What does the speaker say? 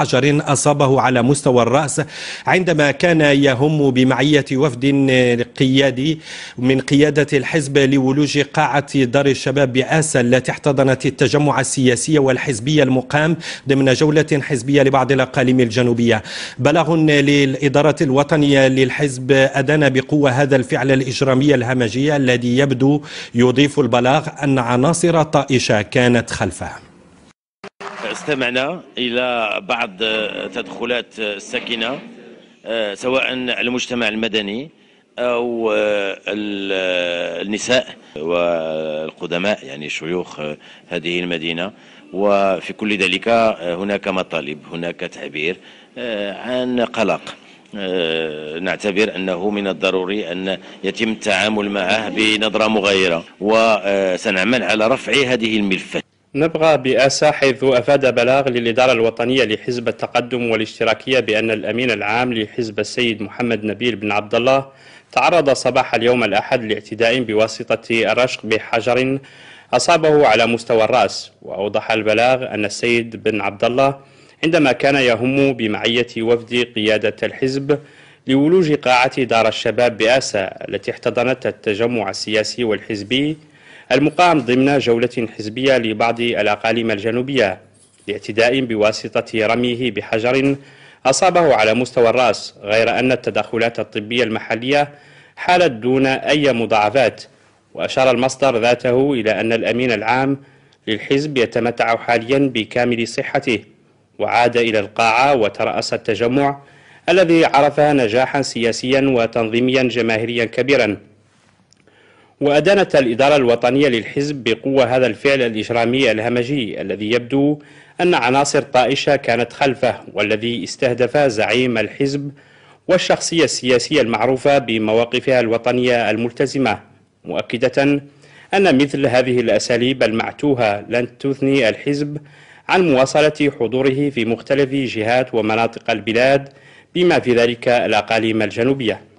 حجر أصابه على مستوى الرأس عندما كان يهم بمعية وفد قيادي من قيادة الحزب لولوج قاعة دار الشباب بأسا التي احتضنت التجمع السياسي والحزبي المقام ضمن جولة حزبية لبعض الأقاليم الجنوبية بلغ للإدارة الوطنية للحزب أدان بقوة هذا الفعل الإجرامي الهمجي الذي يبدو يضيف البلاغ أن عناصر طائشة كانت خلفه استمعنا إلى بعض تدخلات الساكنة آه، سواء المجتمع المدني أو آه، آه، النساء والقدماء يعني شيوخ هذه المدينة وفي كل ذلك هناك مطالب هناك تعبير عن قلق نعتبر أنه من الضروري أن يتم التعامل معه بنظرة مغايرة وسنعمل على رفع هذه الملفات نبغى بأساحي ذو أفاد بلاغ للإدارة الوطنية لحزب التقدم والاشتراكية بأن الأمين العام لحزب السيد محمد نبيل بن عبد الله تعرض صباح اليوم الأحد لاعتداء بواسطة الرشق بحجر أصابه على مستوى الرأس وأوضح البلاغ أن السيد بن عبد الله عندما كان يهم بمعية وفد قيادة الحزب لولوج قاعة دار الشباب بأسا التي احتضنت التجمع السياسي والحزبي المقام ضمن جولة حزبية لبعض الأقاليم الجنوبية لاعتداء بواسطة رميه بحجر أصابه على مستوى الرأس غير أن التدخلات الطبية المحلية حالت دون أي مضاعفات وأشار المصدر ذاته إلى أن الأمين العام للحزب يتمتع حاليا بكامل صحته وعاد إلى القاعة وترأس التجمع الذي عرف نجاحا سياسيا وتنظيميا جماهيريا كبيرا وأدانت الإدارة الوطنية للحزب بقوة هذا الفعل الإجرامي الهمجي الذي يبدو أن عناصر طائشة كانت خلفه والذي استهدف زعيم الحزب والشخصية السياسية المعروفة بمواقفها الوطنية الملتزمة مؤكدة أن مثل هذه الأساليب المعتوهة لن تثني الحزب عن مواصلة حضوره في مختلف جهات ومناطق البلاد بما في ذلك الأقاليم الجنوبية